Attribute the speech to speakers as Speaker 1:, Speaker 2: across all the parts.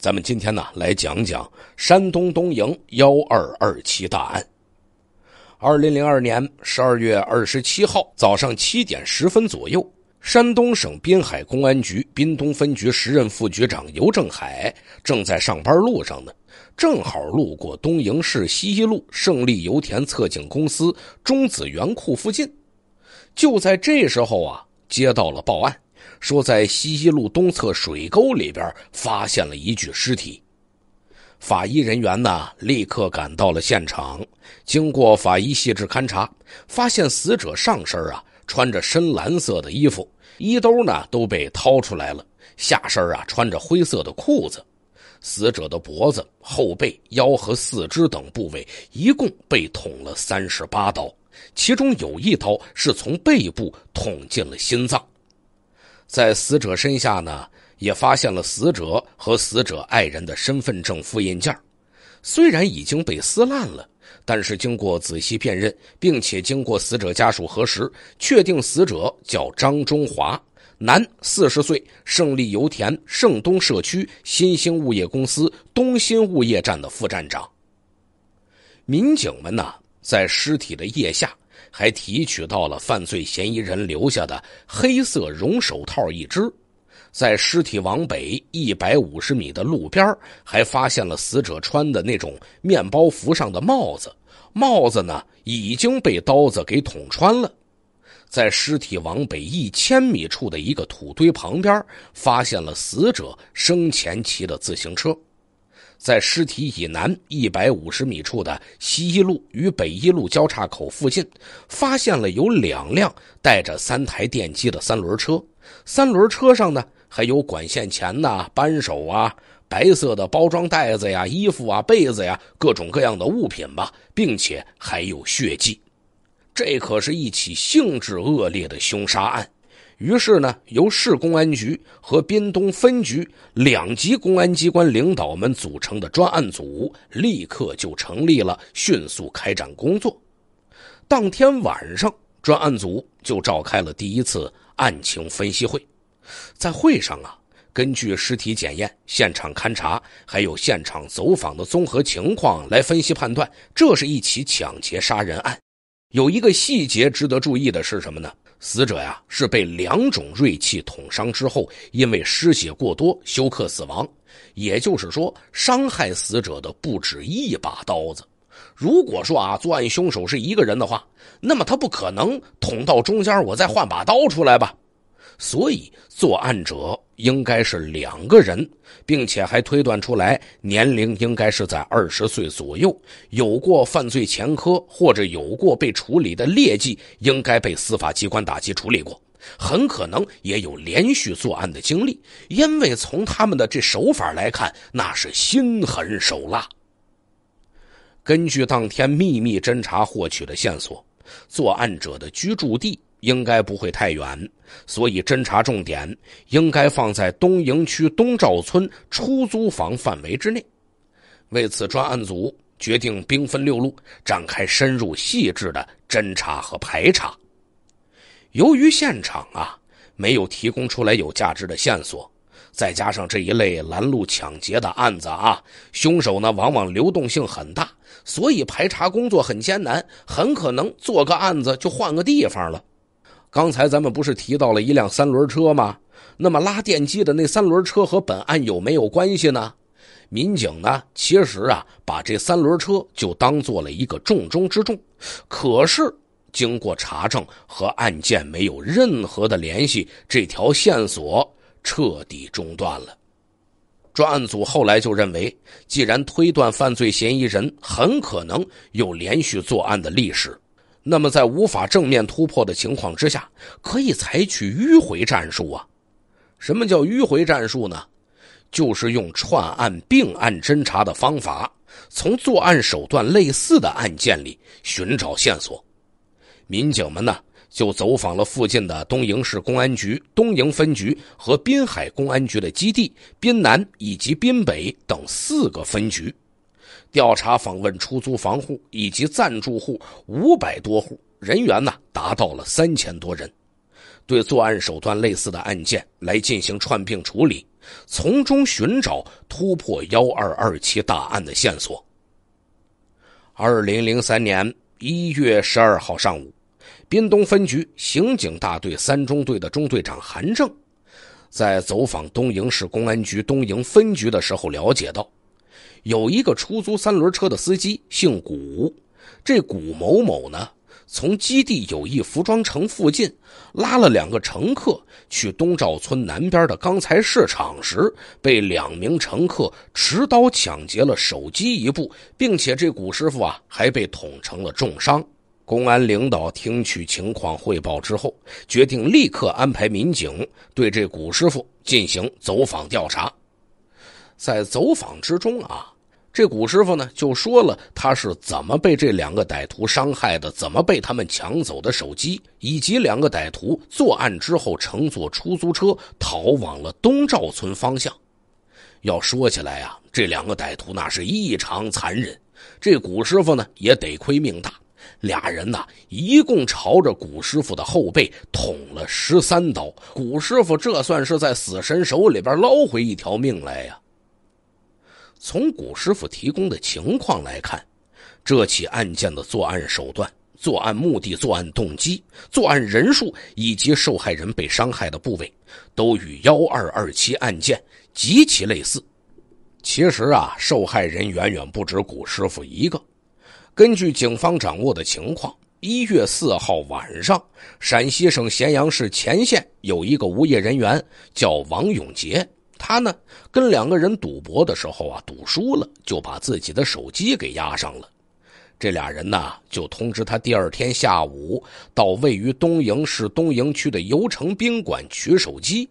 Speaker 1: 咱们今天呢来讲讲山东东营幺二二七大案。二零零二年十二月二十七号早上七点十分左右，山东省滨海公安局滨东分局时任副局长尤正海正在上班路上呢，正好路过东营市西一路胜利油田测井公司中子源库附近，就在这时候啊，接到了报案。说在西溪路东侧水沟里边发现了一具尸体，法医人员呢立刻赶到了现场。经过法医细致勘查，发现死者上身啊穿着深蓝色的衣服，衣兜呢都被掏出来了；下身啊穿着灰色的裤子。死者的脖子、后背、腰和四肢等部位一共被捅了三十八刀，其中有一刀是从背部捅进了心脏。在死者身下呢，也发现了死者和死者爱人的身份证复印件虽然已经被撕烂了，但是经过仔细辨认，并且经过死者家属核实，确定死者叫张中华，男，四十岁，胜利油田胜东社区新兴物业公司东新物业站的副站长。民警们呢，在尸体的腋下。还提取到了犯罪嫌疑人留下的黑色绒手套一只，在尸体往北一百五十米的路边，还发现了死者穿的那种面包服上的帽子，帽子呢已经被刀子给捅穿了。在尸体往北一千米处的一个土堆旁边，发现了死者生前骑的自行车。在尸体以南一百五十米处的西一路与北一路交叉口附近，发现了有两辆带着三台电机的三轮车，三轮车上呢还有管线钳呐、扳手啊、白色的包装袋子呀、衣服啊、被子呀各种各样的物品吧，并且还有血迹，这可是一起性质恶劣的凶杀案。于是呢，由市公安局和滨东分局两级公安机关领导们组成的专案组立刻就成立了，迅速开展工作。当天晚上，专案组就召开了第一次案情分析会。在会上啊，根据尸体检验、现场勘查，还有现场走访的综合情况来分析判断，这是一起抢劫杀人案。有一个细节值得注意的是什么呢？死者呀是被两种锐器捅伤之后，因为失血过多休克死亡。也就是说，伤害死者的不止一把刀子。如果说啊作案凶手是一个人的话，那么他不可能捅到中间，我再换把刀出来吧。所以，作案者应该是两个人，并且还推断出来，年龄应该是在二十岁左右，有过犯罪前科或者有过被处理的劣迹，应该被司法机关打击处理过，很可能也有连续作案的经历。因为从他们的这手法来看，那是心狠手辣。根据当天秘密侦查获取的线索，作案者的居住地。应该不会太远，所以侦查重点应该放在东营区东赵村出租房范围之内。为此，专案组决定兵分六路，展开深入细致的侦查和排查。由于现场啊没有提供出来有价值的线索，再加上这一类拦路抢劫的案子啊，凶手呢往往流动性很大，所以排查工作很艰难，很可能做个案子就换个地方了。刚才咱们不是提到了一辆三轮车吗？那么拉电机的那三轮车和本案有没有关系呢？民警呢，其实啊，把这三轮车就当做了一个重中之重。可是经过查证，和案件没有任何的联系，这条线索彻底中断了。专案组后来就认为，既然推断犯罪嫌疑人很可能有连续作案的历史。那么，在无法正面突破的情况之下，可以采取迂回战术啊。什么叫迂回战术呢？就是用串案并案侦查的方法，从作案手段类似的案件里寻找线索。民警们呢，就走访了附近的东营市公安局东营分局和滨海公安局的基地、滨南以及滨北等四个分局。调查访问出租房户以及暂住户五百多户，人员呢达到了三千多人，对作案手段类似的案件来进行串并处理，从中寻找突破“幺二二七”大案的线索。二零零三年一月十二号上午，滨东分局刑警大队三中队的中队长韩正，在走访东营市公安局东营分局的时候了解到。有一个出租三轮车的司机姓古，这古某某呢，从基地友谊服装城附近拉了两个乘客去东赵村南边的钢材市场时，被两名乘客持刀抢劫了手机一部，并且这古师傅啊还被捅成了重伤。公安领导听取情况汇报之后，决定立刻安排民警对这古师傅进行走访调查。在走访之中啊，这古师傅呢就说了他是怎么被这两个歹徒伤害的，怎么被他们抢走的手机，以及两个歹徒作案之后乘坐出租车逃往了东赵村方向。要说起来啊，这两个歹徒那是异常残忍，这古师傅呢也得亏命大，俩人呐一共朝着古师傅的后背捅了十三刀，古师傅这算是在死神手里边捞回一条命来呀。从古师傅提供的情况来看，这起案件的作案手段、作案目的、作案动机、作案人数以及受害人被伤害的部位，都与幺二二七案件极其类似。其实啊，受害人远远不止古师傅一个。根据警方掌握的情况，一月四号晚上，陕西省咸阳市乾县有一个无业人员叫王永杰。他呢，跟两个人赌博的时候啊，赌输了就把自己的手机给押上了。这俩人呢，就通知他第二天下午到位于东营市东营区的游城宾馆取手机。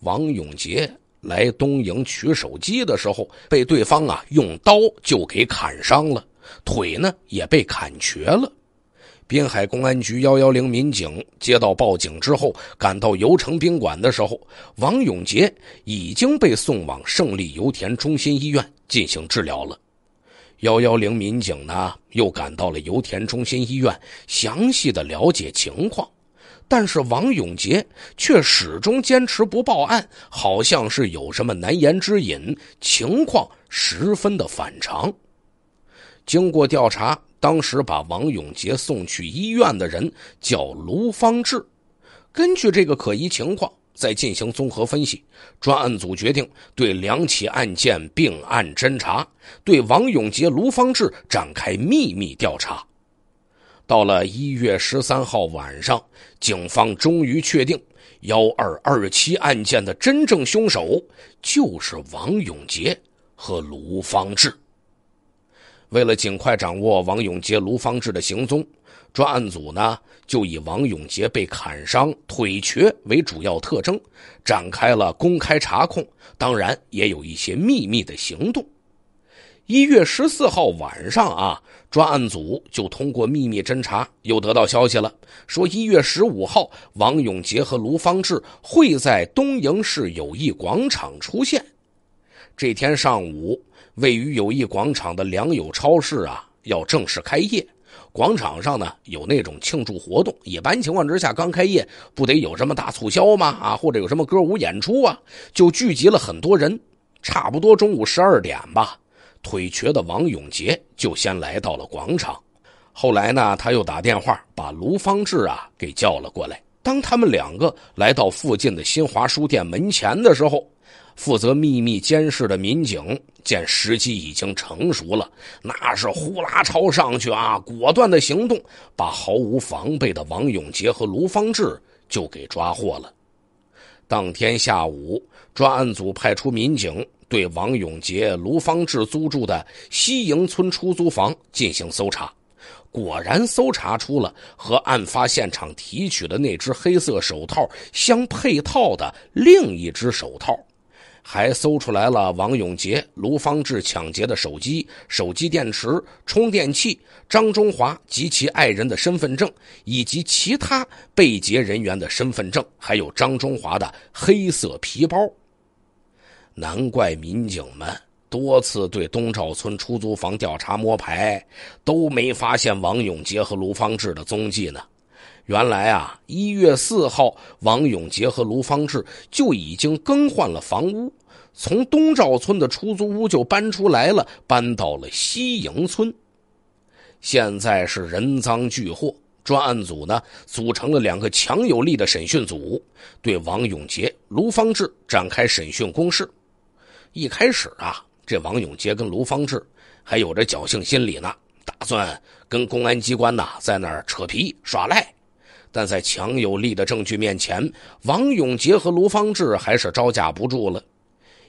Speaker 1: 王永杰来东营取手机的时候，被对方啊用刀就给砍伤了，腿呢也被砍瘸了。滨海公安局幺幺零民警接到报警之后，赶到油城宾馆的时候，王永杰已经被送往胜利油田中心医院进行治疗了。幺幺零民警呢，又赶到了油田中心医院，详细的了解情况，但是王永杰却始终坚持不报案，好像是有什么难言之隐，情况十分的反常。经过调查。当时把王永杰送去医院的人叫卢方志，根据这个可疑情况，再进行综合分析，专案组决定对两起案件并案侦查，对王永杰、卢方志展开秘密调查。到了一月十三号晚上，警方终于确定，幺二二七案件的真正凶手就是王永杰和卢方志。为了尽快掌握王永杰、卢方志的行踪，专案组呢就以王永杰被砍伤、腿瘸为主要特征，展开了公开查控，当然也有一些秘密的行动。一月十四号晚上啊，专案组就通过秘密侦查又得到消息了，说一月十五号王永杰和卢方志会在东营市友谊广场出现。这天上午。位于友谊广场的良友超市啊，要正式开业，广场上呢有那种庆祝活动。一般情况之下，刚开业不得有什么大促销吗？啊，或者有什么歌舞演出啊，就聚集了很多人。差不多中午十二点吧，腿瘸的王永杰就先来到了广场。后来呢，他又打电话把卢方志啊给叫了过来。当他们两个来到附近的新华书店门前的时候。负责秘密监视的民警见时机已经成熟了，那是呼啦超上去啊！果断的行动，把毫无防备的王永杰和卢方志就给抓获了。当天下午，专案组派出民警对王永杰、卢方志租住的西营村出租房进行搜查，果然搜查出了和案发现场提取的那只黑色手套相配套的另一只手套。还搜出来了王永杰、卢方志抢劫的手机、手机电池、充电器、张中华及其爱人的身份证以及其他被劫人员的身份证，还有张中华的黑色皮包。难怪民警们多次对东赵村出租房调查摸排都没发现王永杰和卢方志的踪迹呢。原来啊，一月四号，王永杰和卢方志就已经更换了房屋，从东赵村的出租屋就搬出来了，搬到了西营村。现在是人赃俱获，专案组呢组成了两个强有力的审讯组，对王永杰、卢方志展开审讯攻势。一开始啊，这王永杰跟卢方志还有着侥幸心理呢，打算跟公安机关呐在那儿扯皮耍赖。但在强有力的证据面前，王永杰和卢方志还是招架不住了。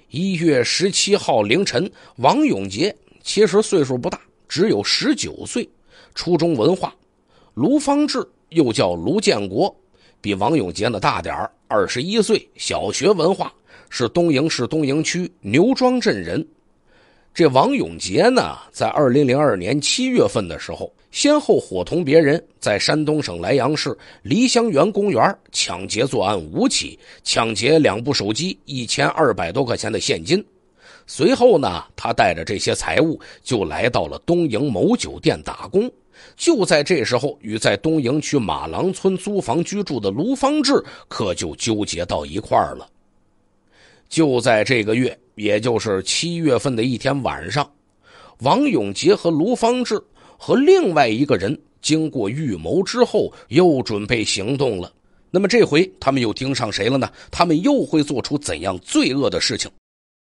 Speaker 1: 一月十七号凌晨，王永杰其实岁数不大，只有十九岁，初中文化；卢方志又叫卢建国，比王永杰呢大点二十一岁，小学文化，是东营市东营区牛庄镇人。这王永杰呢，在二零零二年七月份的时候。先后伙同别人在山东省莱阳市梨香园公园抢劫作案五起，抢劫两部手机，一千二百多块钱的现金。随后呢，他带着这些财物就来到了东营某酒店打工。就在这时候，与在东营区马郎村租房居住的卢方志可就纠结到一块儿了。就在这个月，也就是七月份的一天晚上，王永杰和卢方志。和另外一个人经过预谋之后，又准备行动了。那么这回他们又盯上谁了呢？他们又会做出怎样罪恶的事情？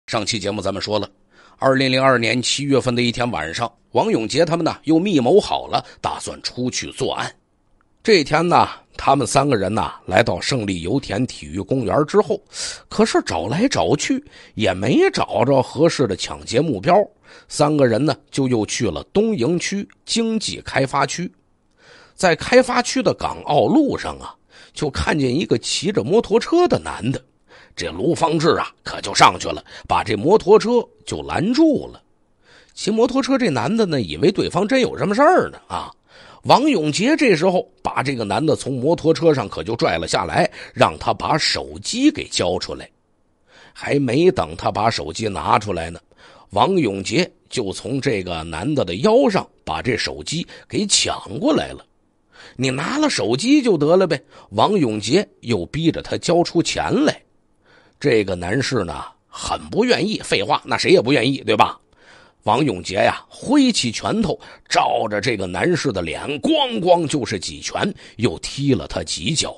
Speaker 1: 上期节目咱们说了，二零零二年七月份的一天晚上，王永杰他们呢又密谋好了，打算出去作案。这天呢。他们三个人呐，来到胜利油田体育公园之后，可是找来找去也没找着合适的抢劫目标。三个人呢，就又去了东营区经济开发区。在开发区的港澳路上啊，就看见一个骑着摩托车的男的。这卢方志啊，可就上去了，把这摩托车就拦住了。骑摩托车这男的呢，以为对方真有什么事儿呢啊。王永杰这时候把这个男的从摩托车上可就拽了下来，让他把手机给交出来。还没等他把手机拿出来呢，王永杰就从这个男的的腰上把这手机给抢过来了。你拿了手机就得了呗。王永杰又逼着他交出钱来。这个男士呢，很不愿意，废话，那谁也不愿意，对吧？王永杰呀，挥起拳头，照着这个男士的脸，咣咣就是几拳，又踢了他几脚。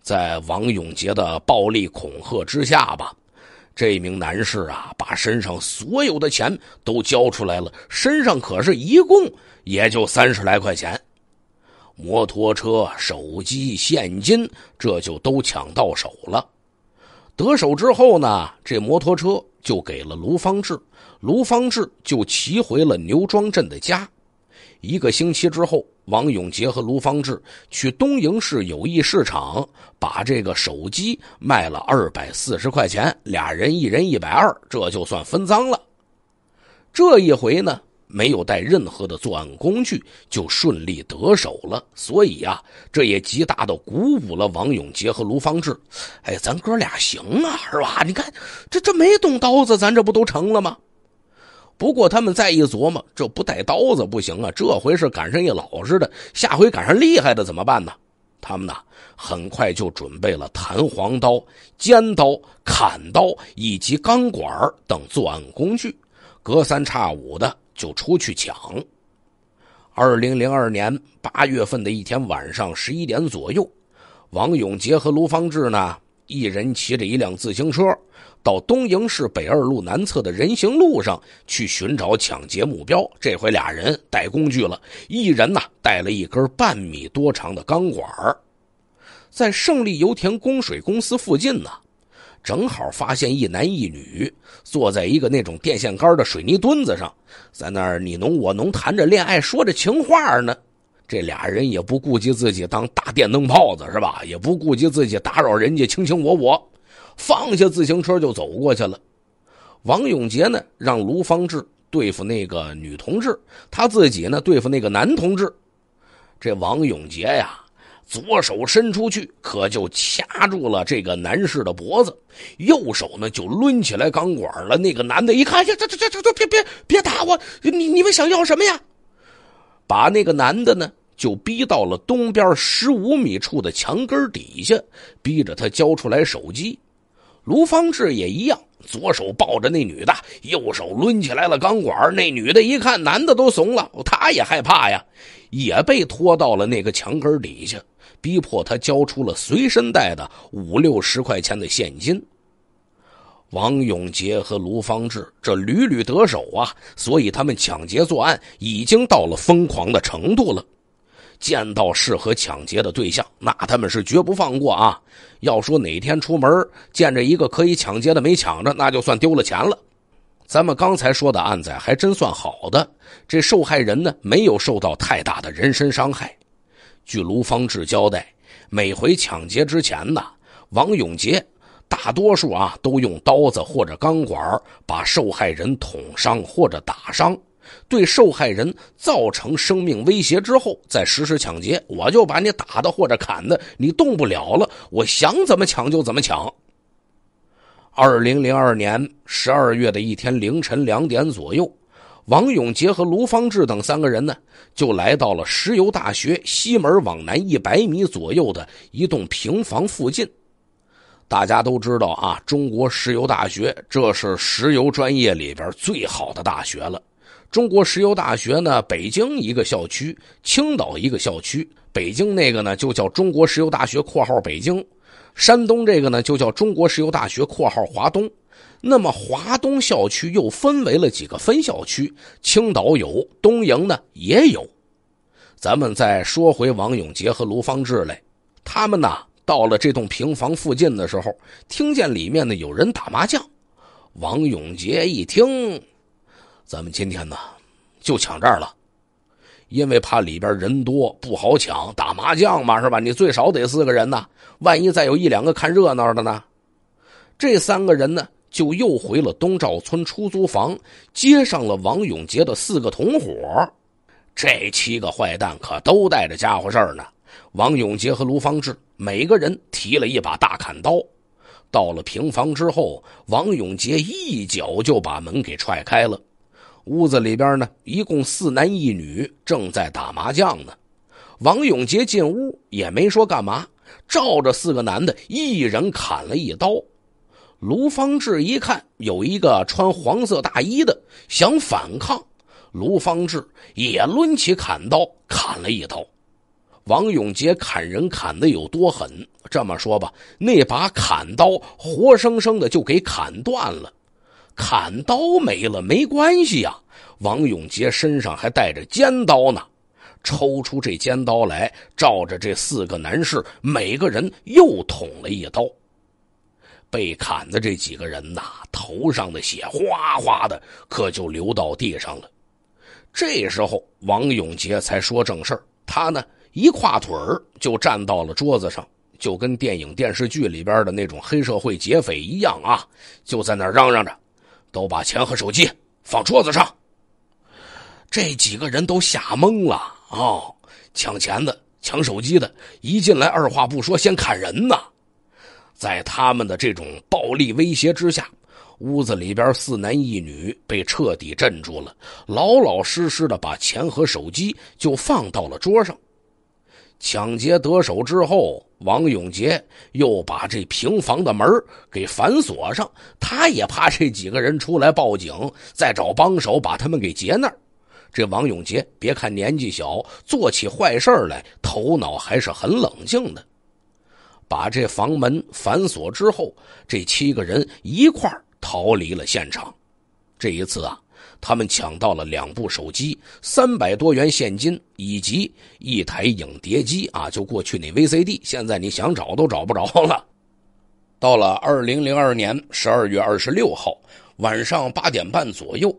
Speaker 1: 在王永杰的暴力恐吓之下吧，这名男士啊，把身上所有的钱都交出来了。身上可是一共也就三十来块钱，摩托车、手机、现金，这就都抢到手了。得手之后呢，这摩托车。就给了卢方志，卢方志就骑回了牛庄镇的家。一个星期之后，王永杰和卢方志去东营市友谊市场把这个手机卖了二百四十块钱，俩人一人一百二，这就算分赃了。这一回呢。没有带任何的作案工具就顺利得手了，所以啊，这也极大的鼓舞了王永杰和卢方志。哎，咱哥俩行啊，是吧？你看，这这没动刀子，咱这不都成了吗？不过他们再一琢磨，这不带刀子不行啊！这回是赶上一老实的，下回赶上厉害的怎么办呢？他们呢，很快就准备了弹簧刀、尖刀、砍刀以及钢管等作案工具，隔三差五的。就出去抢。二零零二年八月份的一天晚上十一点左右，王永杰和卢方志呢，一人骑着一辆自行车，到东营市北二路南侧的人行路上去寻找抢劫目标。这回俩人带工具了，一人呢带了一根半米多长的钢管，在胜利油田供水公司附近呢。正好发现一男一女坐在一个那种电线杆的水泥墩子上，在那儿你侬我侬谈着恋爱，说着情话呢。这俩人也不顾及自己当大电灯泡子是吧？也不顾及自己打扰人家卿卿我我，放下自行车就走过去了。王永杰呢，让卢方志对付那个女同志，他自己呢对付那个男同志。这王永杰呀。左手伸出去，可就掐住了这个男士的脖子；右手呢，就抡起来钢管了。那个男的一看，呀，这这这这这，别别别打我！你你们想要什么呀？把那个男的呢，就逼到了东边十五米处的墙根底下，逼着他交出来手机。卢方志也一样。左手抱着那女的，右手抡起来了钢管。那女的一看，男的都怂了，他也害怕呀，也被拖到了那个墙根底下，逼迫他交出了随身带的五六十块钱的现金。王永杰和卢方志这屡屡得手啊，所以他们抢劫作案已经到了疯狂的程度了。见到适合抢劫的对象，那他们是绝不放过啊！要说哪天出门见着一个可以抢劫的没抢着，那就算丢了钱了。咱们刚才说的案子还真算好的，这受害人呢没有受到太大的人身伤害。据卢方志交代，每回抢劫之前呢，王永杰大多数啊都用刀子或者钢管把受害人捅伤或者打伤。对受害人造成生命威胁之后，再实施抢劫，我就把你打的或者砍的，你动不了了，我想怎么抢就怎么抢。二零零二年十二月的一天凌晨两点左右，王永杰和卢方志等三个人呢，就来到了石油大学西门往南一百米左右的一栋平房附近。大家都知道啊，中国石油大学这是石油专业里边最好的大学了。中国石油大学呢，北京一个校区，青岛一个校区。北京那个呢，就叫中国石油大学（括号北京）。山东这个呢，就叫中国石油大学（括号华东）。那么华东校区又分为了几个分校区，青岛有，东营呢也有。咱们再说回王永杰和卢方志来，他们呢到了这栋平房附近的时候，听见里面呢有人打麻将。王永杰一听。咱们今天呢，就抢这儿了，因为怕里边人多不好抢，打麻将嘛是吧？你最少得四个人呢，万一再有一两个看热闹的呢？这三个人呢，就又回了东赵村出租房，接上了王永杰的四个同伙。这七个坏蛋可都带着家伙事儿呢。王永杰和卢方志每个人提了一把大砍刀，到了平房之后，王永杰一脚就把门给踹开了。屋子里边呢，一共四男一女正在打麻将呢。王永杰进屋也没说干嘛，照着四个男的，一人砍了一刀。卢方志一看有一个穿黄色大衣的想反抗，卢方志也抡起砍刀砍了一刀。王永杰砍人砍的有多狠？这么说吧，那把砍刀活生生的就给砍断了。砍刀没了没关系呀，王永杰身上还带着尖刀呢，抽出这尖刀来，照着这四个男士每个人又捅了一刀。被砍的这几个人呐，头上的血哗哗的，可就流到地上了。这时候，王永杰才说正事他呢一跨腿儿就站到了桌子上，就跟电影电视剧里边的那种黑社会劫匪一样啊，就在那嚷嚷着。都把钱和手机放桌子上。这几个人都吓懵了啊！抢钱的、抢手机的，一进来二话不说先砍人呢。在他们的这种暴力威胁之下，屋子里边四男一女被彻底镇住了，老老实实的把钱和手机就放到了桌上。抢劫得手之后，王永杰又把这平房的门给反锁上。他也怕这几个人出来报警，再找帮手把他们给劫那儿。这王永杰别看年纪小，做起坏事来头脑还是很冷静的。把这房门反锁之后，这七个人一块逃离了现场。这一次啊。他们抢到了两部手机、三百多元现金以及一台影碟机啊！就过去那 VCD，现在你想找都找不着了。到了二零零二年十二月二十六号晚上八点半左右，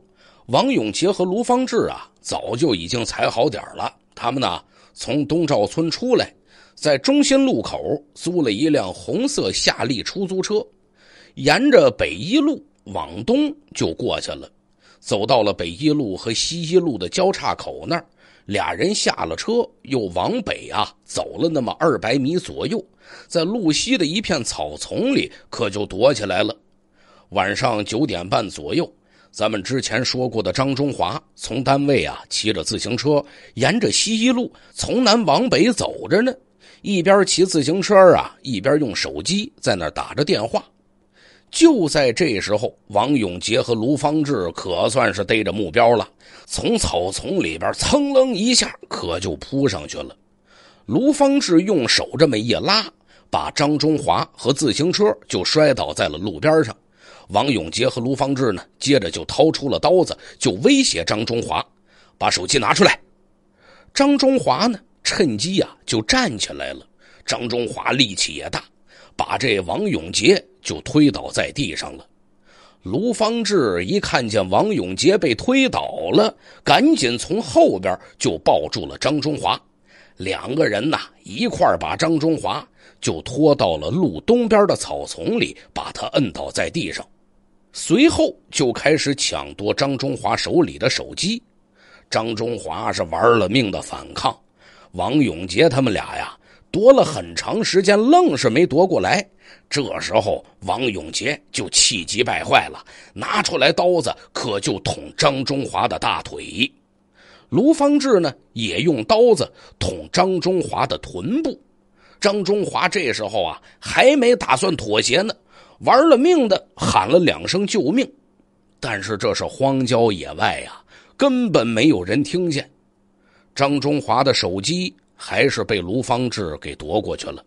Speaker 1: 王永杰和卢方志啊早就已经踩好点了。他们呢从东赵村出来，在中心路口租了一辆红色夏利出租车，沿着北一路往东就过去了。走到了北一路和西一路的交叉口那儿，俩人下了车，又往北啊走了那么二百米左右，在路西的一片草丛里可就躲起来了。晚上九点半左右，咱们之前说过的张中华从单位啊骑着自行车沿着西一路从南往北走着呢，一边骑自行车啊，一边用手机在那打着电话。就在这时候，王永杰和卢方志可算是逮着目标了，从草丛里边噌楞一下，可就扑上去了。卢方志用手这么一拉，把张中华和自行车就摔倒在了路边上。王永杰和卢方志呢，接着就掏出了刀子，就威胁张中华，把手机拿出来。张中华呢，趁机呀就站起来了。张中华力气也大，把这王永杰。就推倒在地上了。卢方志一看见王永杰被推倒了，赶紧从后边就抱住了张中华，两个人呐一块把张中华就拖到了路东边的草丛里，把他摁倒在地上，随后就开始抢夺张中华手里的手机。张中华是玩了命的反抗，王永杰他们俩呀夺了很长时间，愣是没夺过来。这时候，王永杰就气急败坏了，拿出来刀子，可就捅张中华的大腿。卢方志呢，也用刀子捅张中华的臀部。张中华这时候啊，还没打算妥协呢，玩了命的喊了两声救命。但是这是荒郊野外呀，根本没有人听见。张中华的手机还是被卢方志给夺过去了，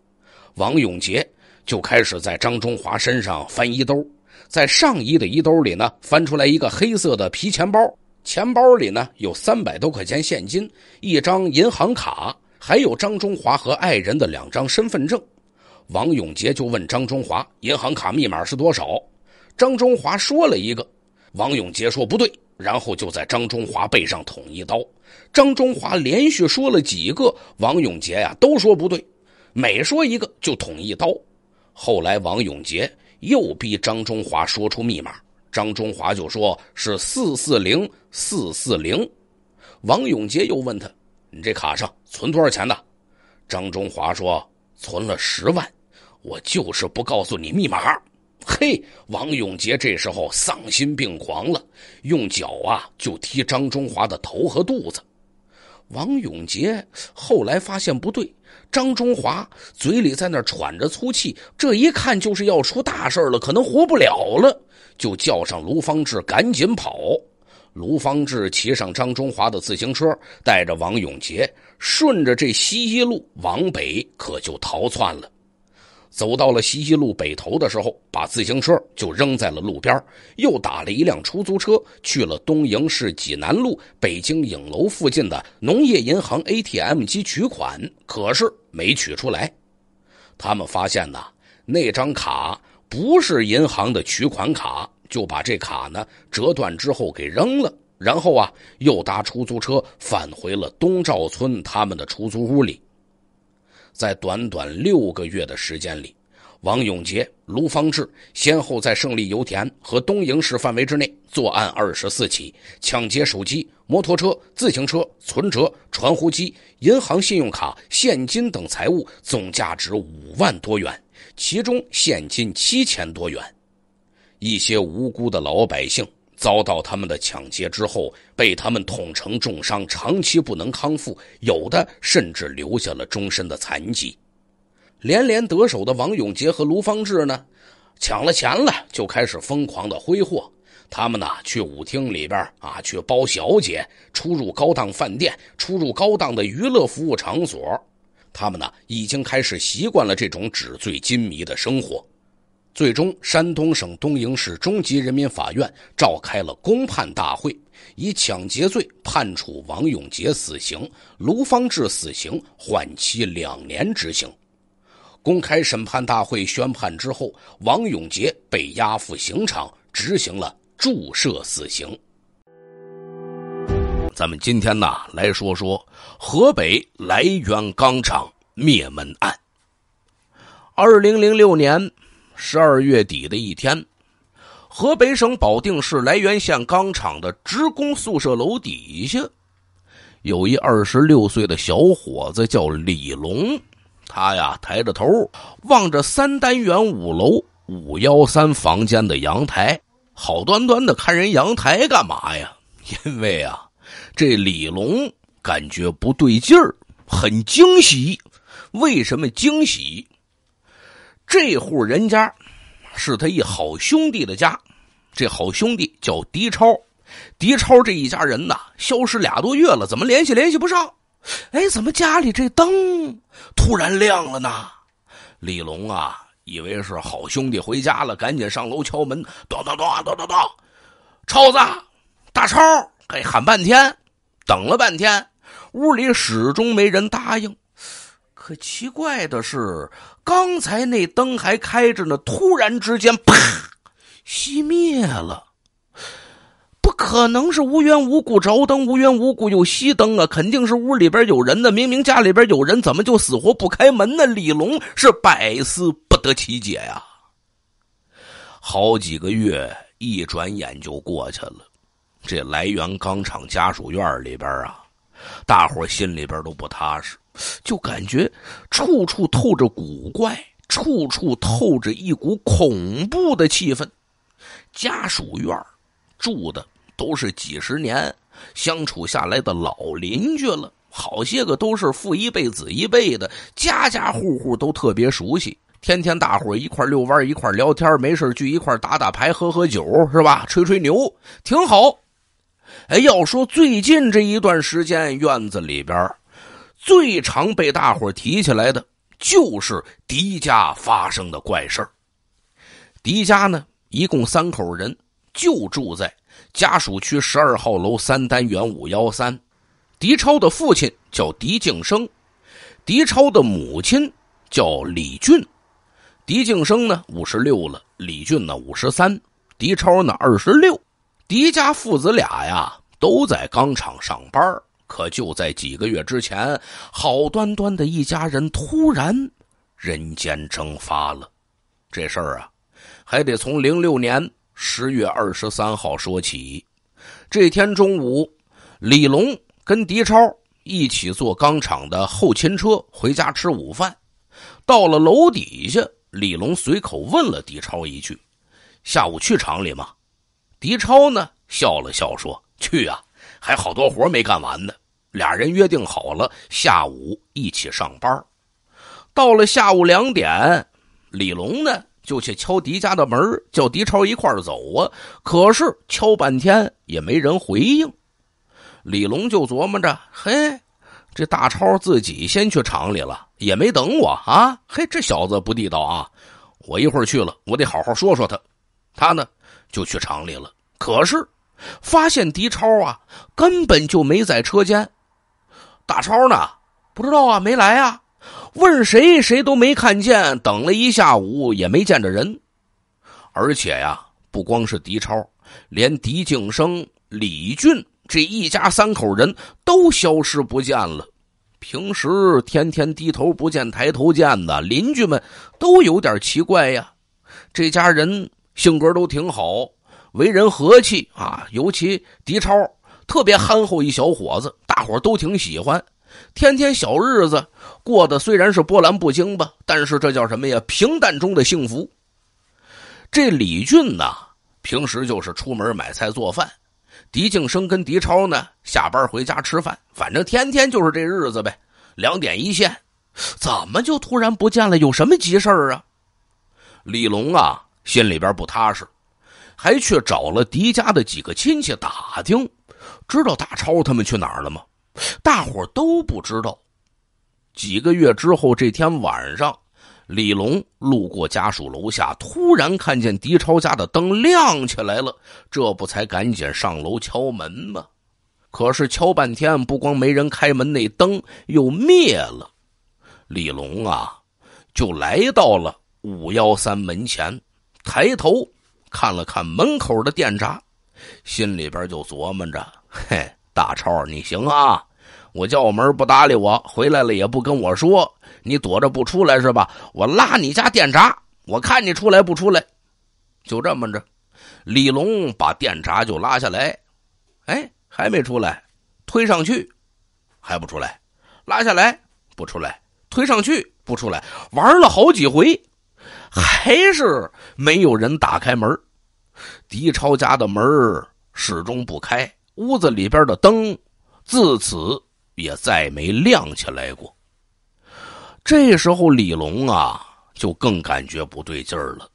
Speaker 1: 王永杰。就开始在张中华身上翻衣兜，在上衣的衣兜里呢，翻出来一个黑色的皮钱包，钱包里呢有三百多块钱现金，一张银行卡，还有张中华和爱人的两张身份证。王永杰就问张中华，银行卡密码是多少？张中华说了一个，王永杰说不对，然后就在张中华背上捅一刀。张中华连续说了几个，王永杰呀都说不对，每说一个就捅一刀。后来，王永杰又逼张中华说出密码，张中华就说：“是四四零四四零。”王永杰又问他：“你这卡上存多少钱呢？”张中华说：“存了十万。”我就是不告诉你密码。嘿，王永杰这时候丧心病狂了，用脚啊就踢张中华的头和肚子。王永杰后来发现不对。张中华嘴里在那喘着粗气，这一看就是要出大事了，可能活不了了，就叫上卢方志赶紧跑。卢方志骑上张中华的自行车，带着王永杰，顺着这西一路往北，可就逃窜了。走到了西溪路北头的时候，把自行车就扔在了路边，又打了一辆出租车去了东营市济南路北京影楼附近的农业银行 ATM 机取款，可是没取出来。他们发现呢，那张卡不是银行的取款卡，就把这卡呢折断之后给扔了，然后啊又搭出租车返回了东赵村他们的出租屋里。在短短六个月的时间里，王永杰、卢方志先后在胜利油田和东营市范围之内作案二十四起，抢劫手机、摩托车、自行车、存折、传呼机、银行信用卡、现金等财物，总价值五万多元，其中现金七千多元，一些无辜的老百姓。遭到他们的抢劫之后，被他们捅成重伤，长期不能康复，有的甚至留下了终身的残疾。连连得手的王永杰和卢方志呢，抢了钱了就开始疯狂的挥霍。他们呢去舞厅里边啊，去包小姐，出入高档饭店，出入高档的娱乐服务场所。他们呢已经开始习惯了这种纸醉金迷的生活。最终，山东省东营市中级人民法院召开了公判大会，以抢劫罪判处王永杰死刑，卢方志死刑缓期两年执行。公开审判大会宣判之后，王永杰被押赴刑场执行了注射死刑。咱们今天呢，来说说河北涞源钢厂灭门案。二零零六年。十二月底的一天，河北省保定市涞源县钢厂的职工宿舍楼底下，有一二十六岁的小伙子叫李龙。他呀抬着头望着三单元五楼五幺三房间的阳台，好端端的看人阳台干嘛呀？因为啊，这李龙感觉不对劲儿，很惊喜。为什么惊喜？这户人家，是他一好兄弟的家，这好兄弟叫狄超，狄超这一家人呢消失俩多月了，怎么联系联系不上？哎，怎么家里这灯突然亮了呢？李龙啊，以为是好兄弟回家了，赶紧上楼敲门，咚咚咚咚咚咚，超子，大超，哎，喊半天，等了半天，屋里始终没人答应。可奇怪的是。刚才那灯还开着呢，突然之间啪，熄灭了。不可能是无缘无故着灯，无缘无故又熄灯啊！肯定是屋里边有人呢。明明家里边有人，怎么就死活不开门呢？李龙是百思不得其解呀。好几个月，一转眼就过去了。这来源钢厂家属院里边啊，大伙心里边都不踏实。就感觉处处透着古怪，处处透着一股恐怖的气氛。家属院住的都是几十年相处下来的老邻居了，好些个都是父一辈子一辈的，家家户户都特别熟悉，天天大伙一块遛弯，一块聊天，没事聚一块打打牌、喝喝酒，是吧？吹吹牛，挺好。哎，要说最近这一段时间，院子里边最常被大伙提起来的，就是狄家发生的怪事儿。狄家呢，一共三口人，就住在家属区十二号楼三单元五幺三。狄超的父亲叫狄敬生，狄超的母亲叫李俊。狄敬生呢，五十六了；李俊呢，五十三；狄超呢，二十六。狄家父子俩呀，都在钢厂上班可就在几个月之前，好端端的一家人突然人间蒸发了。这事儿啊，还得从零六年十月二十三号说起。这天中午，李龙跟狄超一起坐钢厂的后勤车回家吃午饭。到了楼底下，李龙随口问了狄超一句：“下午去厂里吗？”狄超呢笑了笑说：“去啊，还好多活没干完呢。”俩人约定好了，下午一起上班。到了下午两点，李龙呢就去敲狄家的门，叫狄超一块走啊。可是敲半天也没人回应。李龙就琢磨着，嘿，这大超自己先去厂里了，也没等我啊。嘿，这小子不地道啊！我一会儿去了，我得好好说说他。他呢就去厂里了，可是发现狄超啊根本就没在车间。大超呢？不知道啊，没来啊。问谁，谁都没看见。等了一下午，也没见着人。而且呀，不光是狄超，连狄静生、李俊这一家三口人都消失不见了。平时天天低头不见抬头见的邻居们都有点奇怪呀。这家人性格都挺好，为人和气啊，尤其狄超。特别憨厚一小伙子，大伙都挺喜欢。天天小日子过得虽然是波澜不惊吧，但是这叫什么呀？平淡中的幸福。这李俊呐，平时就是出门买菜做饭。狄敬生跟狄超呢，下班回家吃饭，反正天天就是这日子呗，两点一线。怎么就突然不见了？有什么急事啊？李龙啊，心里边不踏实，还去找了狄家的几个亲戚打听。知道大超他们去哪儿了吗？大伙都不知道。几个月之后这天晚上，李龙路过家属楼下，突然看见狄超家的灯亮起来了，这不才赶紧上楼敲门吗？可是敲半天，不光没人开门，那灯又灭了。李龙啊，就来到了五幺三门前，抬头看了看门口的电闸，心里边就琢磨着。嘿，大超，你行啊！我叫我门不搭理我，回来了也不跟我说，你躲着不出来是吧？我拉你家电闸，我看你出来不出来。就这么着，李龙把电闸就拉下来，哎，还没出来，推上去还不出来，拉下来不出来，推上去不出来，玩了好几回，还是没有人打开门狄超家的门始终不开。屋子里边的灯，自此也再没亮起来过。这时候李龙啊，就更感觉不对劲儿了。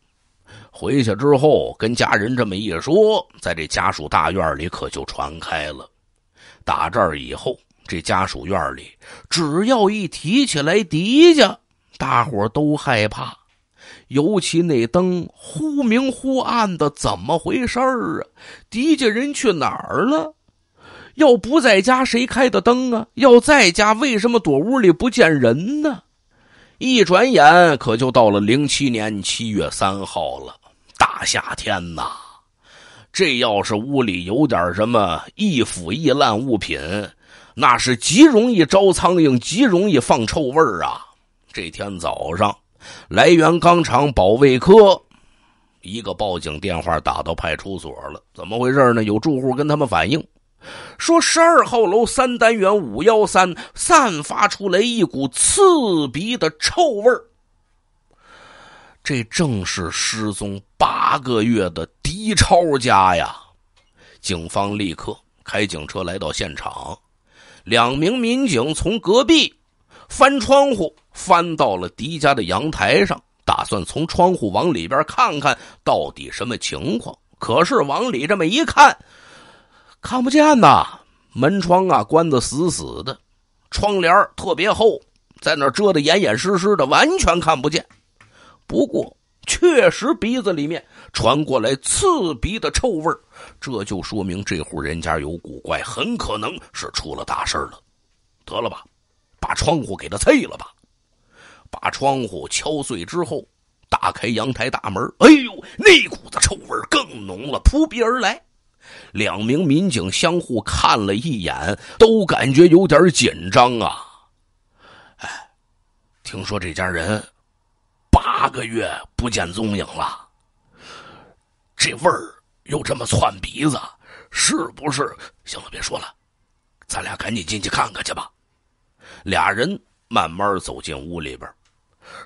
Speaker 1: 回去之后跟家人这么一说，在这家属大院里可就传开了。打这儿以后，这家属院里只要一提起来狄家，大伙都害怕。尤其那灯忽明忽暗的，怎么回事儿啊？狄家人去哪儿了？要不在家，谁开的灯啊？要在家，为什么躲屋里不见人呢？一转眼，可就到了零七年七月三号了。大夏天呐，这要是屋里有点什么易腐易烂物品，那是极容易招苍蝇，极容易放臭味儿啊。这天早上。来源钢厂保卫科，一个报警电话打到派出所了。怎么回事呢？有住户跟他们反映，说十二号楼三单元五幺三散发出来一股刺鼻的臭味儿。这正是失踪八个月的狄超家呀！警方立刻开警车来到现场，两名民警从隔壁翻窗户。翻到了狄家的阳台上，打算从窗户往里边看看到底什么情况。可是往里这么一看，看不见呐！门窗啊关得死死的，窗帘特别厚，在那遮得严严实实的，完全看不见。不过确实鼻子里面传过来刺鼻的臭味这就说明这户人家有古怪，很可能是出了大事了。得了吧，把窗户给他碎了吧！把窗户敲碎之后，打开阳台大门。哎呦，那股子臭味更浓了，扑鼻而来。两名民警相互看了一眼，都感觉有点紧张啊。哎，听说这家人八个月不见踪影了，这味儿又这么窜鼻子，是不是？行了，别说了，咱俩赶紧进去看看去吧。俩人。慢慢走进屋里边，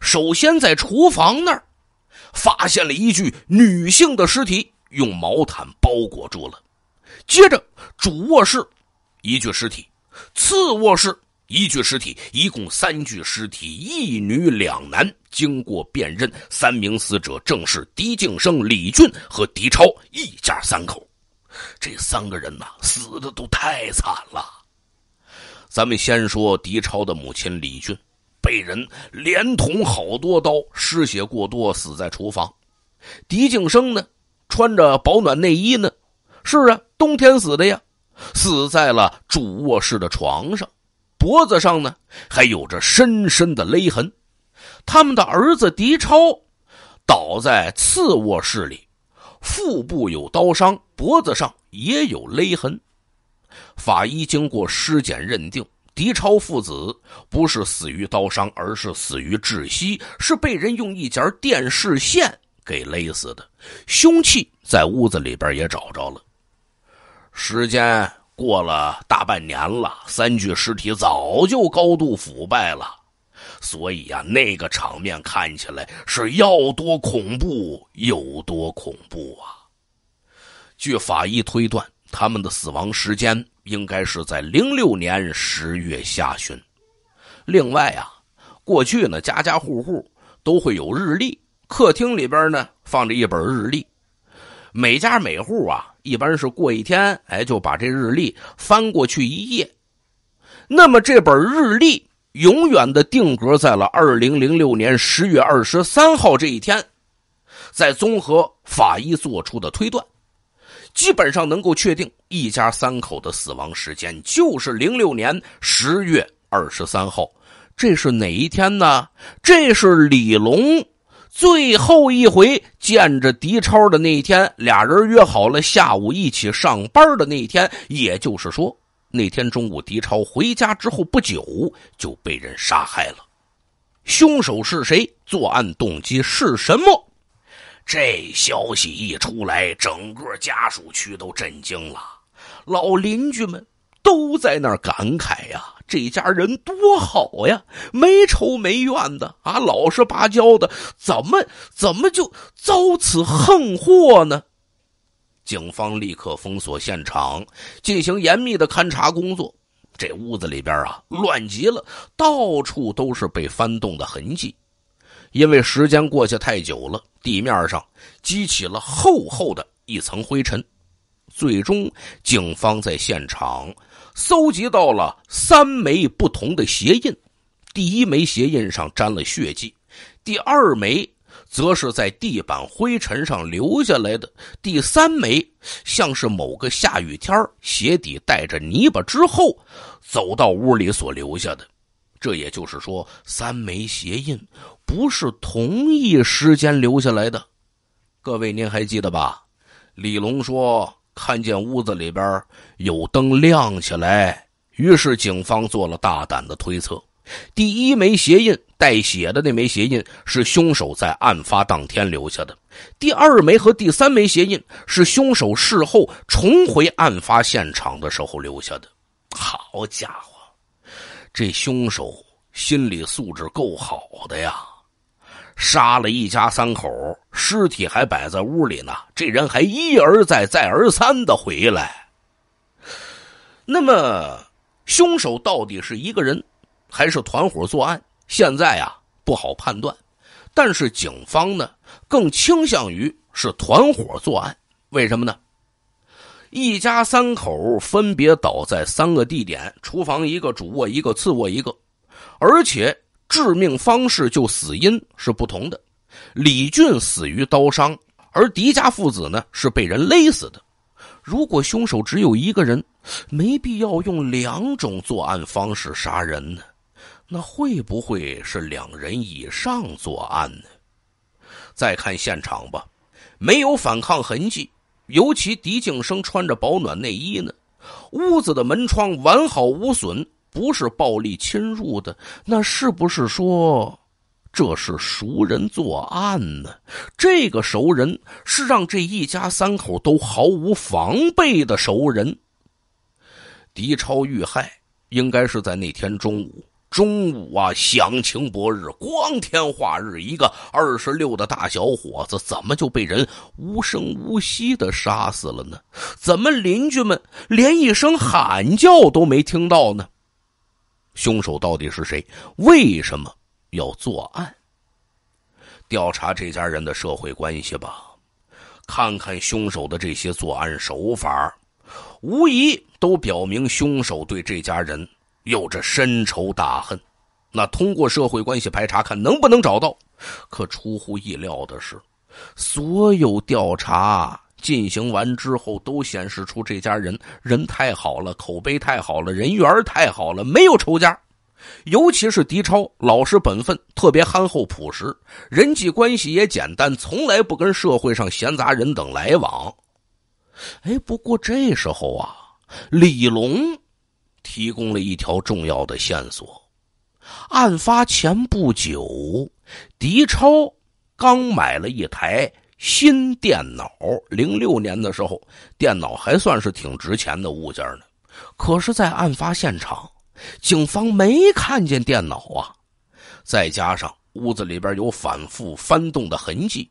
Speaker 1: 首先在厨房那儿发现了一具女性的尸体，用毛毯包裹住了。接着主卧室一具尸体，次卧室一具尸体，一共三具尸体，一女两男。经过辨认，三名死者正是狄敬生、李俊和狄超一家三口。这三个人呐，死的都太惨了。咱们先说狄超的母亲李俊，被人连捅好多刀，失血过多死在厨房。狄敬生呢，穿着保暖内衣呢，是啊，冬天死的呀，死在了主卧室的床上，脖子上呢还有着深深的勒痕。他们的儿子狄超，倒在次卧室里，腹部有刀伤，脖子上也有勒痕。法医经过尸检认定，狄超父子不是死于刀伤，而是死于窒息，是被人用一截电视线给勒死的。凶器在屋子里边也找着了。时间过了大半年了，三具尸体早就高度腐败了，所以呀，那个场面看起来是要多恐怖有多恐怖啊！据法医推断。他们的死亡时间应该是在零六年十月下旬。另外啊，过去呢，家家户户都会有日历，客厅里边呢放着一本日历，每家每户啊，一般是过一天，哎，就把这日历翻过去一页。那么这本日历永远的定格在了二零零六年十月二十三号这一天。在综合法医做出的推断。基本上能够确定一家三口的死亡时间就是零六年十月二十三号。这是哪一天呢？这是李龙最后一回见着狄超的那一天，俩人约好了下午一起上班的那一天。也就是说，那天中午狄超回家之后不久就被人杀害了。凶手是谁？作案动机是什么？这消息一出来，整个家属区都震惊了。老邻居们都在那儿感慨呀：“这家人多好呀，没仇没怨的啊，老实巴交的，怎么怎么就遭此横祸呢？”警方立刻封锁现场，进行严密的勘查工作。这屋子里边啊，乱极了，到处都是被翻动的痕迹。因为时间过去太久了，地面上积起了厚厚的一层灰尘。最终，警方在现场搜集到了三枚不同的鞋印。第一枚鞋印上沾了血迹，第二枚则是在地板灰尘上留下来的，第三枚像是某个下雨天鞋底带着泥巴之后走到屋里所留下的。这也就是说，三枚鞋印。不是同一时间留下来的，各位您还记得吧？李龙说看见屋子里边有灯亮起来，于是警方做了大胆的推测：第一枚鞋印带血的那枚鞋印是凶手在案发当天留下的；第二枚和第三枚鞋印是凶手事后重回案发现场的时候留下的。好家伙，这凶手心理素质够好的呀！杀了一家三口，尸体还摆在屋里呢。这人还一而再、再而三的回来，那么凶手到底是一个人，还是团伙作案？现在啊不好判断，但是警方呢更倾向于是团伙作案。为什么呢？一家三口分别倒在三个地点：厨房一个，主卧一个，次卧一个，而且。致命方式就死因是不同的，李俊死于刀伤，而狄家父子呢是被人勒死的。如果凶手只有一个人，没必要用两种作案方式杀人呢？那会不会是两人以上作案呢？再看现场吧，没有反抗痕迹，尤其狄静生穿着保暖内衣呢，屋子的门窗完好无损。不是暴力侵入的，那是不是说这是熟人作案呢？这个熟人是让这一家三口都毫无防备的熟人。狄超遇害应该是在那天中午，中午啊，响晴博日，光天化日，一个二十六的大小伙子，怎么就被人无声无息的杀死了呢？怎么邻居们连一声喊叫都没听到呢？凶手到底是谁？为什么要作案？调查这家人的社会关系吧，看看凶手的这些作案手法，无疑都表明凶手对这家人有着深仇大恨。那通过社会关系排查，看能不能找到？可出乎意料的是，所有调查。进行完之后，都显示出这家人人太好了，口碑太好了，人缘太好了，没有仇家。尤其是狄超，老实本分，特别憨厚朴实，人际关系也简单，从来不跟社会上闲杂人等来往。哎，不过这时候啊，李龙提供了一条重要的线索：案发前不久，狄超刚买了一台。新电脑，零六年的时候，电脑还算是挺值钱的物件呢。可是，在案发现场，警方没看见电脑啊。再加上屋子里边有反复翻动的痕迹，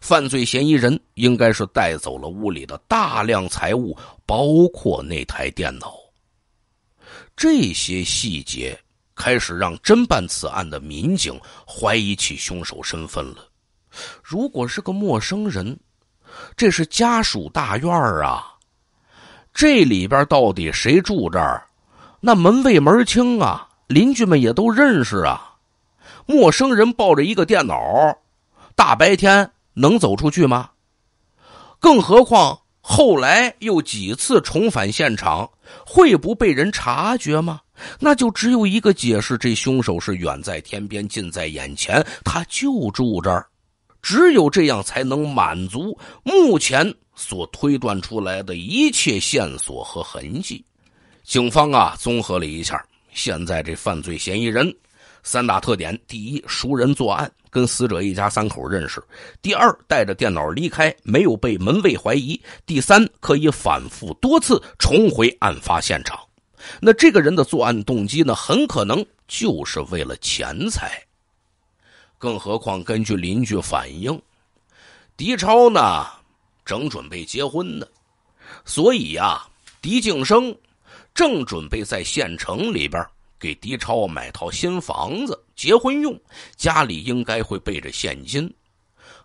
Speaker 1: 犯罪嫌疑人应该是带走了屋里的大量财物，包括那台电脑。这些细节开始让侦办此案的民警怀疑起凶手身份了。如果是个陌生人，这是家属大院儿啊，这里边到底谁住这儿？那门卫门清啊，邻居们也都认识啊。陌生人抱着一个电脑，大白天能走出去吗？更何况后来又几次重返现场，会不被人察觉吗？那就只有一个解释：这凶手是远在天边，近在眼前，他就住这儿。只有这样才能满足目前所推断出来的一切线索和痕迹。警方啊，综合了一下，现在这犯罪嫌疑人三大特点：第一，熟人作案，跟死者一家三口认识；第二，带着电脑离开，没有被门卫怀疑；第三，可以反复多次重回案发现场。那这个人的作案动机呢，很可能就是为了钱财。更何况，根据邻居反映，狄超呢正准备结婚呢，所以呀，狄敬生正准备在县城里边给狄超买套新房子结婚用，家里应该会备着现金。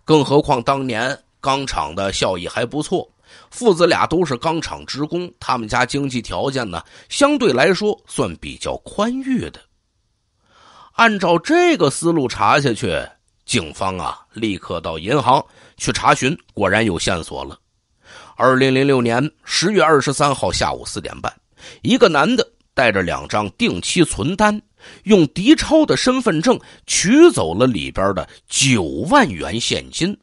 Speaker 1: 更何况当年钢厂的效益还不错，父子俩都是钢厂职工，他们家经济条件呢相对来说算比较宽裕的。按照这个思路查下去，警方啊立刻到银行去查询，果然有线索了。二零零六年十月二十三号下午四点半，一个男的带着两张定期存单，用狄超的身份证取走了里边的九万元现金，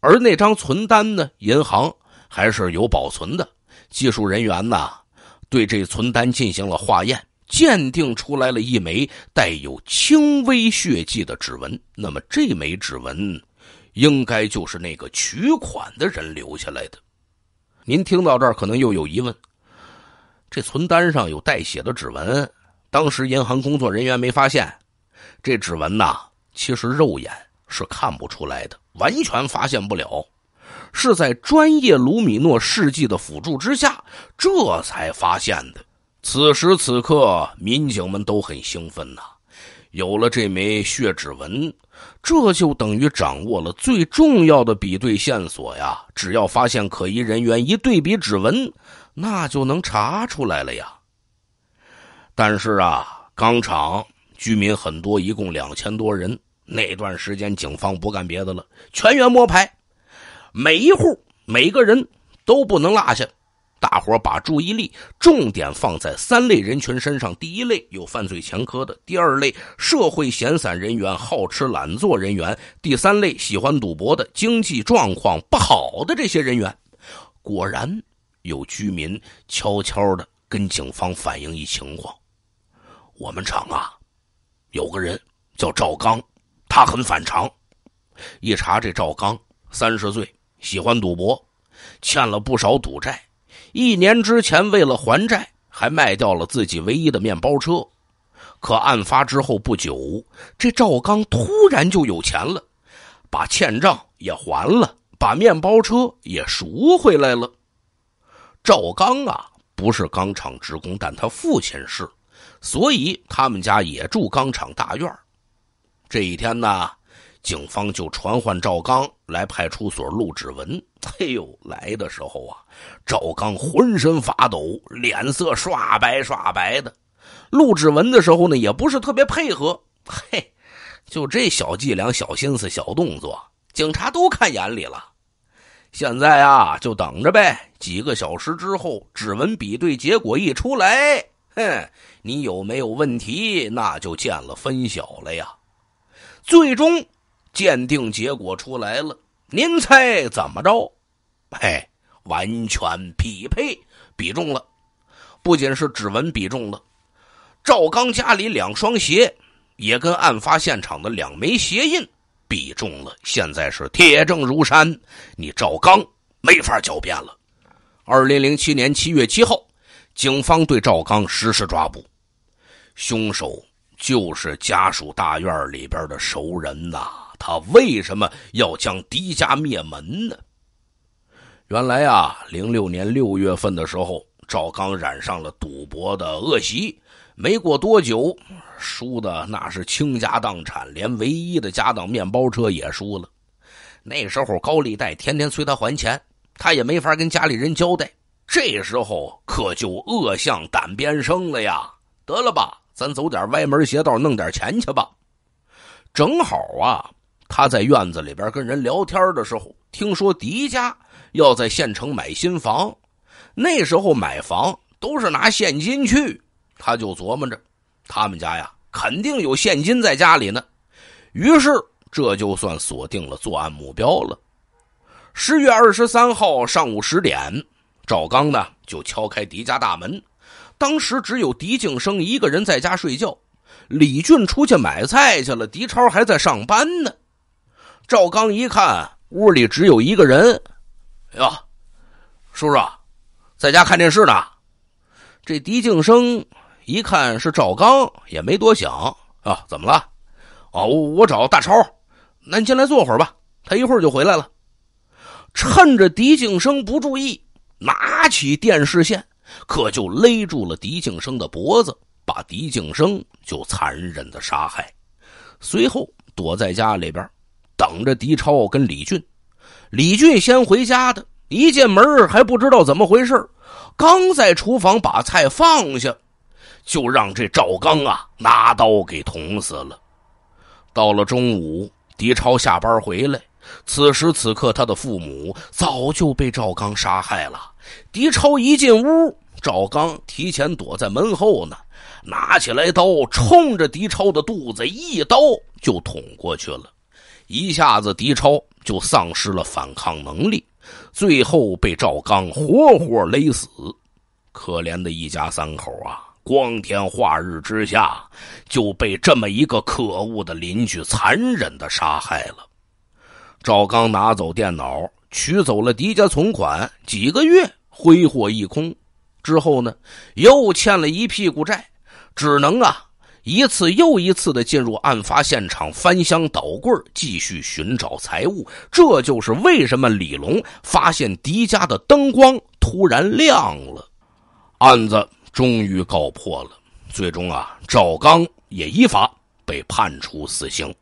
Speaker 1: 而那张存单呢，银行还是有保存的。技术人员呢，对这存单进行了化验。鉴定出来了一枚带有轻微血迹的指纹，那么这枚指纹应该就是那个取款的人留下来的。您听到这儿，可能又有疑问：这存单上有带血的指纹，当时银行工作人员没发现。这指纹呐，其实肉眼是看不出来的，完全发现不了，是在专业卢米诺试剂的辅助之下，这才发现的。此时此刻，民警们都很兴奋呐！有了这枚血指纹，这就等于掌握了最重要的比对线索呀！只要发现可疑人员，一对比指纹，那就能查出来了呀。但是啊，钢厂居民很多，一共两千多人。那段时间，警方不干别的了，全员摸排，每一户、每个人都不能落下。大伙把注意力重点放在三类人群身上：第一类有犯罪前科的；第二类社会闲散人员、好吃懒做人员；第三类喜欢赌博的、经济状况不好的这些人员。果然，有居民悄悄的跟警方反映一情况：我们厂啊，有个人叫赵刚，他很反常。一查，这赵刚三十岁，喜欢赌博，欠了不少赌债。一年之前，为了还债，还卖掉了自己唯一的面包车。可案发之后不久，这赵刚突然就有钱了，把欠账也还了，把面包车也赎回来了。赵刚啊，不是钢厂职工，但他父亲是，所以他们家也住钢厂大院。这一天呢。警方就传唤赵刚来派出所录指纹。嘿 呦，来的时候啊，赵刚浑身发抖，脸色刷白刷白的。录指纹的时候呢，也不是特别配合。嘿，就这小伎俩、小心思、小动作，警察都看眼里了。现在啊，就等着呗。几个小时之后，指纹比对结果一出来，哼，你有没有问题，那就见了分晓了呀。最终。鉴定结果出来了，您猜怎么着？嘿，完全匹配比中了，不仅是指纹比中了，赵刚家里两双鞋也跟案发现场的两枚鞋印比中了。现在是铁证如山，你赵刚没法狡辩了。二零零七年七月七号，警方对赵刚实施抓捕，凶手就是家属大院里边的熟人呐。他为什么要将狄家灭门呢？原来啊，零六年六月份的时候，赵刚染上了赌博的恶习，没过多久，输的那是倾家荡产，连唯一的家当面包车也输了。那时候高利贷天天催他还钱，他也没法跟家里人交代。这时候可就恶向胆边生了呀！得了吧，咱走点歪门邪道弄点钱去吧。正好啊。他在院子里边跟人聊天的时候，听说狄家要在县城买新房，那时候买房都是拿现金去，他就琢磨着，他们家呀肯定有现金在家里呢，于是这就算锁定了作案目标了。十月二十三号上午十点，赵刚呢就敲开狄家大门，当时只有狄静生一个人在家睡觉，李俊出去买菜去了，狄超还在上班呢。赵刚一看屋里只有一个人，哟，叔叔，在家看电视呢。这狄静生一看是赵刚，也没多想啊，怎么了？哦，我找大超，那你进来坐会儿吧，他一会儿就回来了。趁着狄静生不注意，拿起电视线，可就勒住了狄静生的脖子，把狄静生就残忍的杀害，随后躲在家里边。等着狄超跟李俊，李俊先回家的。一进门还不知道怎么回事刚在厨房把菜放下，就让这赵刚啊拿刀给捅死了。到了中午，狄超下班回来，此时此刻他的父母早就被赵刚杀害了。狄超一进屋，赵刚提前躲在门后呢，拿起来刀，冲着狄超的肚子一刀就捅过去了。一下子，狄超就丧失了反抗能力，最后被赵刚活活勒死。可怜的一家三口啊，光天化日之下就被这么一个可恶的邻居残忍的杀害了。赵刚拿走电脑，取走了狄家存款，几个月挥霍一空，之后呢，又欠了一屁股债，只能啊。一次又一次的进入案发现场，翻箱倒柜继续寻找财物。这就是为什么李龙发现迪家的灯光突然亮了。案子终于告破了，最终啊，赵刚也依法被判处死刑。